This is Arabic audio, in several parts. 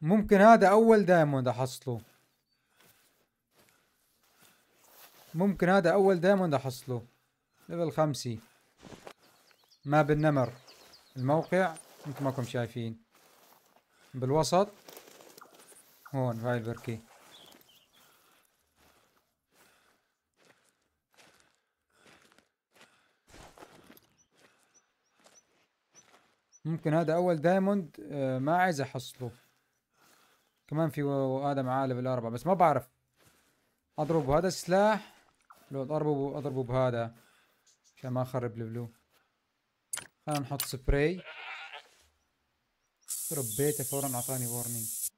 ممكن هذا اول دايموند احصله ممكن هذا اول دايموند احصله ليفل خمسي ما بالنمر الموقع انتم ماكم شايفين بالوسط هون هاي البركي ممكن هذا اول دايموند آه، ما عايز احصله كمان في ادم عالي ليفل بس ما بعرف اضرب بهذا السلاح لو اضربه اضربه بهذا عشان ما اخرب البلو خلينا نحط سبراي اضرب بيته فورا اعطاني ورنينج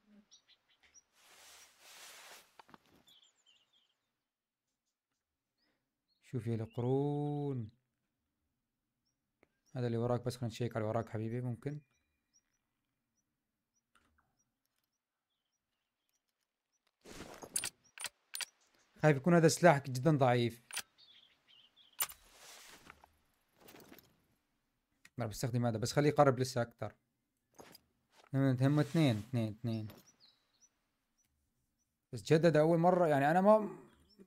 شوف يا القرون هذا اللي وراك بس خلينا نشيك على وراك حبيبي ممكن خايف يكون هذا سلاحك جدا ضعيف راح بستخدم هذا بس خليه يقرب لسه اكثر هم اثنين اثنين اثنين بس جدد اول مره يعني انا ما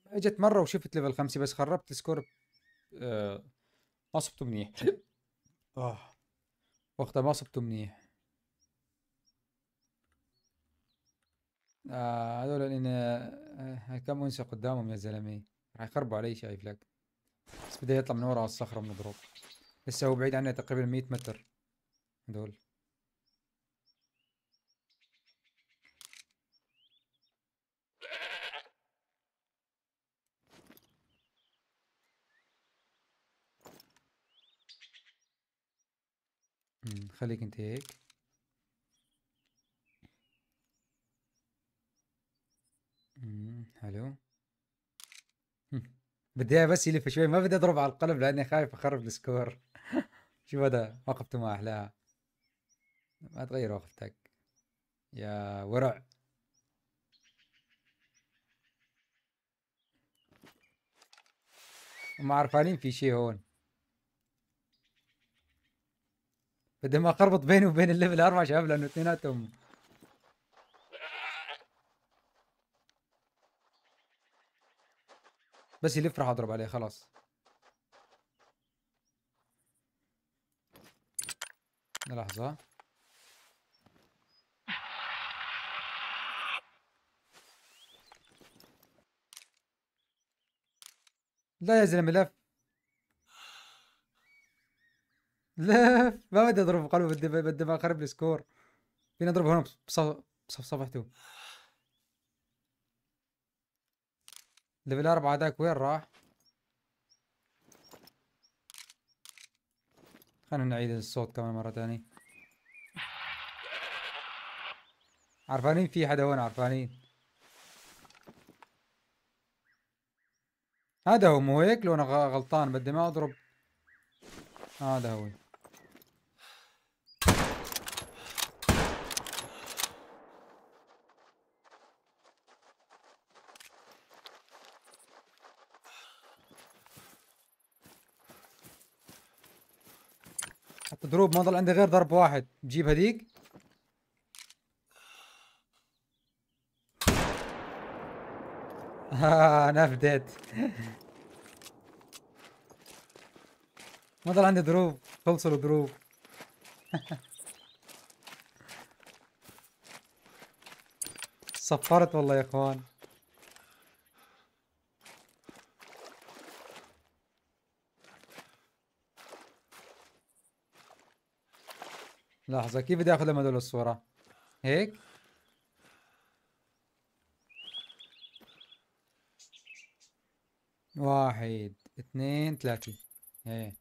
اجت مره وشفت ليفل خمسة بس خربت السكور آه... ما صبته منيح اه وقتها ما صبته منيح آه هذول ان آه، كم انسه قدامهم يا زلمه راح يخربوا علي شايف لك بس بده يطلع من ورا الصخره مضروب لسه هو بعيد عنا تقريبا 100 متر هذول خليك انت هيك حلو بدي بس يلف شوي ما بدي اضرب على القلب لاني خايف اخرب السكور شوف هذا وقفته ما احلاها ما تغير وقفتك يا ورع ما عرفانين في شيء هون بدي ما اخربط بيني وبين الليفل اربع شباب لانه اثنيناتهم بس يلف راح اضرب عليه خلاص لحظة لا يا زلمة لف لف ما بدي اضربه قلبه بدي بدي ما اخرب السكور فيني اضربه هنا بصفصفته ليفل أربعة ذاك وين راح؟ خلينا نعيد الصوت كمان مرة ثانية عرفانين في حدا هون عرفانين هذا هو مو هيك لو انا غلطان بدي ما اضرب هذا هو دروب ما ضل عندي غير ضرب واحد بجيب هذيك آه انا فديت ما ضل عندي دروب خلصوا الدروب صفرت والله يا اخوان لحظة كيف بدي اخذ لهم دول الصورة؟ هيك؟ واحد اثنين ثلاثة هي طيب،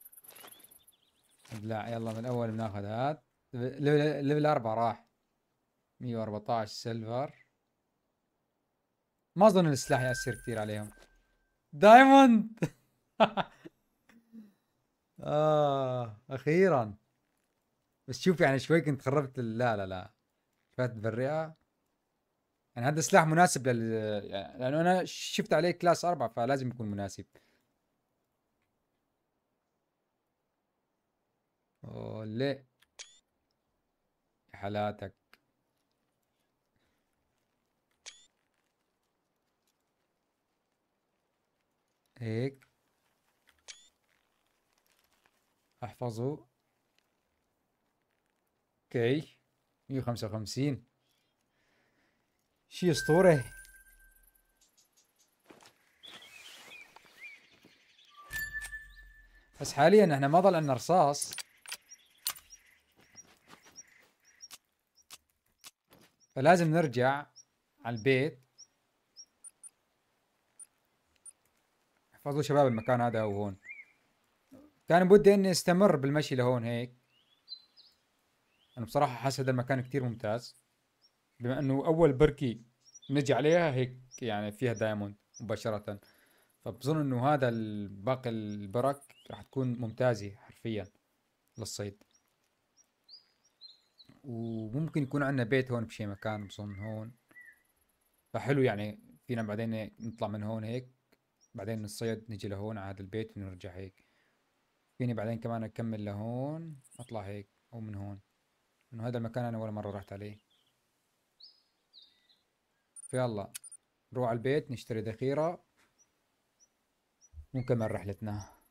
ابلع يلا من الأول بناخذ هاد ليفل أربعة راح 114 سيلفر ما أظن السلاح يأثر كثير عليهم دايموند آه أخيرا بس شوف يعني شوي كنت خربت لا لا لا فات بالرئه يعني هذا سلاح مناسب لل يعني لانه انا شفت عليه كلاس اربعة فلازم يكون مناسب اولي حالاتك هيك احفظه اوكي 155 شي اسطوري بس حاليا احنا ما ظل عندنا رصاص فلازم نرجع على البيت احفظوا شباب المكان هذا هو هون كان بدي اني استمر بالمشي لهون هيك انا بصراحه حاسس هذا المكان كتير ممتاز بما انه اول بركي نجي عليها هيك يعني فيها دايموند مباشره فبظن انه هذا باقي البرك راح تكون ممتازه حرفيا للصيد وممكن يكون عندنا بيت هون بشي مكان بظن هون فحلو يعني فينا بعدين نطلع من هون هيك بعدين نصيد نجي لهون على هذا البيت ونرجع هيك فيني بعدين كمان اكمل لهون اطلع هيك او من هون انه هذا المكان انا ولا مره رحت عليه فيلا نروح على البيت نشتري ذخيره ونكمل رحلتنا